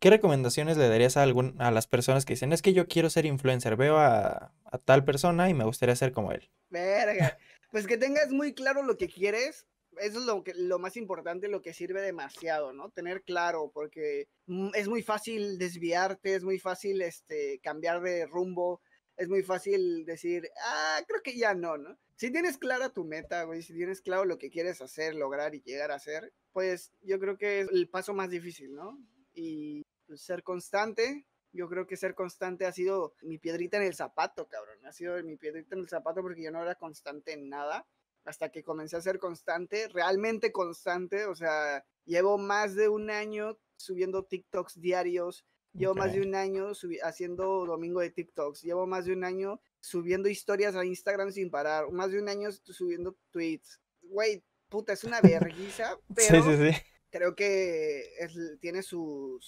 ¿Qué recomendaciones le darías a, algún, a las personas que dicen, es que yo quiero ser influencer, veo a, a tal persona y me gustaría ser como él? Verga. pues que tengas muy claro lo que quieres. Eso es lo, que, lo más importante, lo que sirve demasiado, ¿no? Tener claro, porque mm, es muy fácil desviarte, es muy fácil este, cambiar de rumbo, es muy fácil decir, ah, creo que ya no, ¿no? Si tienes clara tu meta, güey, si tienes claro lo que quieres hacer, lograr y llegar a hacer, pues yo creo que es el paso más difícil, ¿no? Y pues, ser constante. Yo creo que ser constante ha sido mi piedrita en el zapato, cabrón. Ha sido mi piedrita en el zapato porque yo no era constante en nada. Hasta que comencé a ser constante, realmente constante. O sea, llevo más de un año subiendo TikToks diarios. Llevo más de un año haciendo domingo de TikToks. Llevo más de un año subiendo historias a Instagram sin parar. Más de un año subiendo tweets. Güey, puta, es una vergüenza, pero creo que es, tiene su,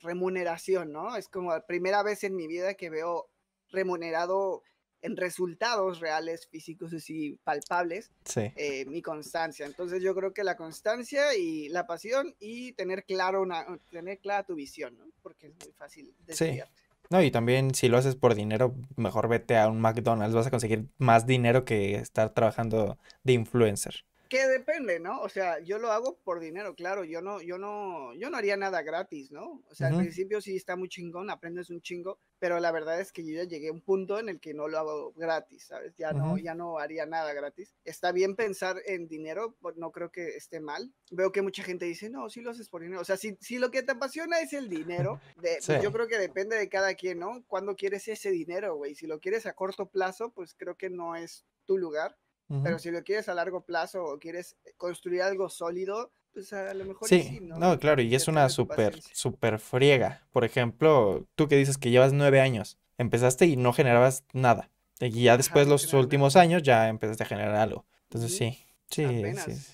remuneración, ¿no? Es como la primera vez en mi vida que veo remunerado en resultados reales, físicos y palpables, eh, mi constancia. Entonces yo creo que la constancia y la pasión y tener, claro una, tener clara tu visión, ¿no? Porque es muy fácil desviarte. Sí. No, y también si lo haces por dinero, mejor vete a un McDonald's, vas a conseguir más dinero que estar trabajando de influencer que depende, ¿no? O sea, yo lo hago por dinero, claro, yo no, yo no, yo no haría nada gratis, ¿no? O sea, al principio sí está muy chingón, aprendes un chingo, pero la verdad es que yo ya llegué a un punto en el que no lo hago gratis, ¿sabes? Ya no, ya no haría nada gratis. Está bien pensar en dinero, pues, no creo que esté mal. Veo que mucha gente dice, no, si lo haces por dinero. O sea, si, si lo que te apasiona es el dinero, de, pues, yo creo que depende de cada quien, ¿no? Cuando quieres ese dinero, güey? Si lo quieres a corto plazo, pues creo que no es tu lugar. Pero si lo quieres a largo plazo o quieres eh, construir algo sólido, pues a lo mejor sí, ¿no? claro, y es una súper, súper friega. Por ejemplo, tú que dices que llevas nueve años, empezaste y no generabas nada. Y ya después, los últimos años, ya empezaste a generar algo. Entonces, sí, sí.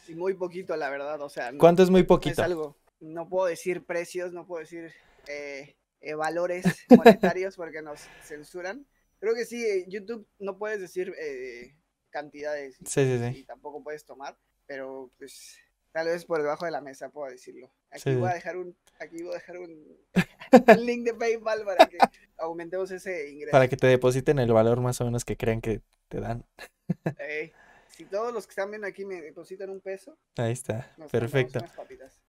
sí. muy poquito, la verdad. O sea, ¿cuánto es muy poquito? No, es algo. no puedo decir precios, no puedo decir eh, eh, valores monetarios porque nos censuran. Creo que sí, YouTube no puedes decir cantidades pues, y, tampoco puedes tomar, pero pues tal vez por debajo de la mesa puedo decirlo. Aquí voy a dejar un, aquí voy a dejar un, link de PayPal para que aumentemos ese ingreso. Para que te depositen el valor más o menos que crean que te dan. si todos los que están viendo aquí me depositan un peso. Ahí está, perfecto.